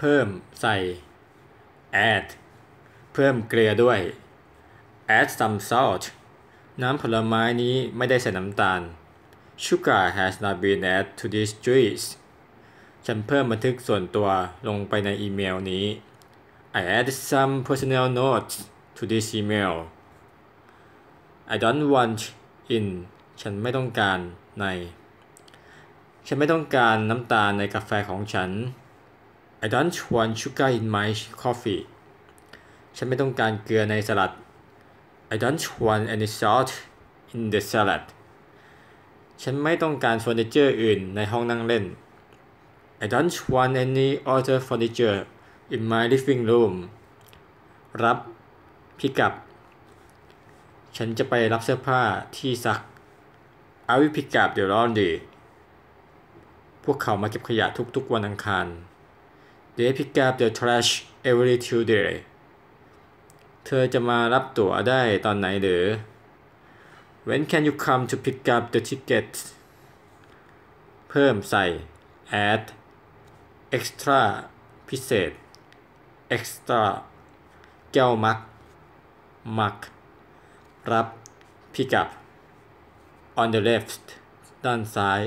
เพิ่มใส่ add เพิ่มเกลือด้วย add some salt น้ำผลไม้นี้ไม่ได้ใส่น้ำตาล sugar has not been added to this juice ฉันเพิ่มบันทึกส่วนตัวลงไปในอีเมลนี้ I a d d some personal notes to this email I don't want in ฉันไม่ต้องการใน ฉันไม่ต้องการน้ำตาลในกาแฟของฉัน I don't want sugar in my coffee ฉันไม่ต้องการเกลือในสลัด I don't want any salt in the salad ฉันไม่ต้องการเฟอร์นิเจอร์อื่นในห้องนั่งเล่น I don't want any other furniture in my living room รับพิกับ ฉันจะไปรับเสื้อผ้าที่ซัก I will pick up the laundry พวกเขามาเก็บขยะทุกๆวันอังคาร They pick up the trash every Tuesday เธอจะมารับตั๋วได้ตอนไหนหรือ When can you come to pick up the ticket เพิ่มใส่ add extra พิเศษ extra แก้วมักมักรับ pick up on the left ด้านซ้าย